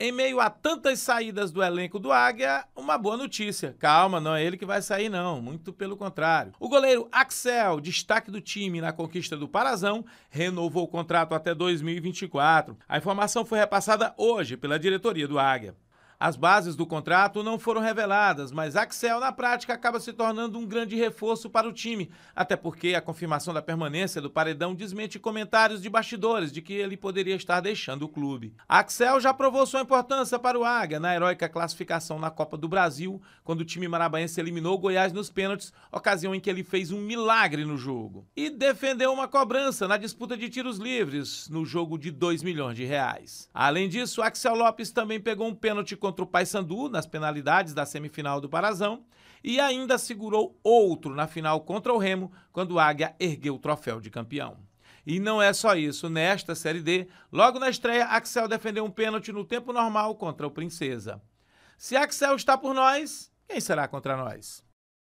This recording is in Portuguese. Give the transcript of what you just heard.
Em meio a tantas saídas do elenco do Águia, uma boa notícia. Calma, não é ele que vai sair, não. Muito pelo contrário. O goleiro Axel, destaque do time na conquista do Parazão, renovou o contrato até 2024. A informação foi repassada hoje pela diretoria do Águia. As bases do contrato não foram reveladas, mas Axel, na prática, acaba se tornando um grande reforço para o time, até porque a confirmação da permanência do Paredão desmente comentários de bastidores de que ele poderia estar deixando o clube. Axel já provou sua importância para o Águia na heróica classificação na Copa do Brasil, quando o time marabaense eliminou o Goiás nos pênaltis, ocasião em que ele fez um milagre no jogo. E defendeu uma cobrança na disputa de tiros livres, no jogo de 2 milhões de reais. Além disso, Axel Lopes também pegou um pênalti contra o Paysandu nas penalidades da semifinal do Parazão e ainda segurou outro na final contra o Remo, quando o Águia ergueu o troféu de campeão. E não é só isso. Nesta Série D, logo na estreia, Axel defendeu um pênalti no tempo normal contra o Princesa. Se Axel está por nós, quem será contra nós?